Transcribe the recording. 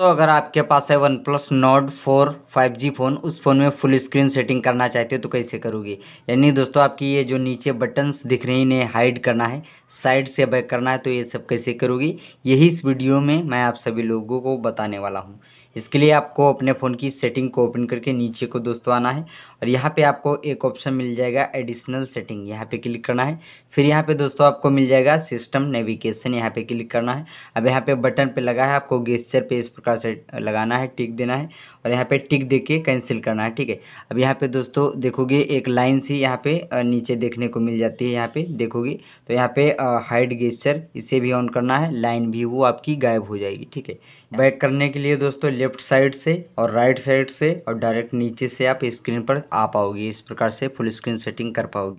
दोस्तों अगर आपके पास है OnePlus note four five G phone उस फ़ोन में फुल स्क्रीन सेटिंग करना चाहते हो तो कैसे करोगे यानी दोस्तों आपकी ये जो नीचे बटन्स दिख रहे हैं इन्हें हाइड करना है साइड से बैक करना है तो ये सब कैसे करोगे यही इस वीडियो में मैं आप सभी लोगों को बताने वाला हूँ इसके लिए आपको अपने फ़ोन की सेटिंग को ओपन करके नीचे को दोस्तों आना है और यहाँ पे आपको एक ऑप्शन मिल जाएगा एडिशनल सेटिंग यहाँ पे क्लिक करना है फिर यहाँ पे दोस्तों आपको मिल जाएगा सिस्टम नेविगेशन यहाँ पे क्लिक करना है अब यहाँ पे बटन पे लगा है आपको गेस्चर पे इस प्रकार का सेट लगाना है टिक देना है और यहाँ पे टिक दे के कैंसिल करना है ठीक है अब यहाँ पे दोस्तों देखोगे एक लाइन सी यहाँ पे नीचे देखने को मिल जाती है यहाँ पे देखोगे तो यहाँ पे हाइड गेस्चर इसे भी ऑन करना है लाइन भी वो आपकी गायब हो जाएगी ठीक है बैक करने के लिए दोस्तों लेफ्ट साइड से और राइट साइड से और डायरेक्ट नीचे से आप स्क्रीन पर आ पाओगे इस प्रकार से फुल स्क्रीन सेटिंग कर पाओगे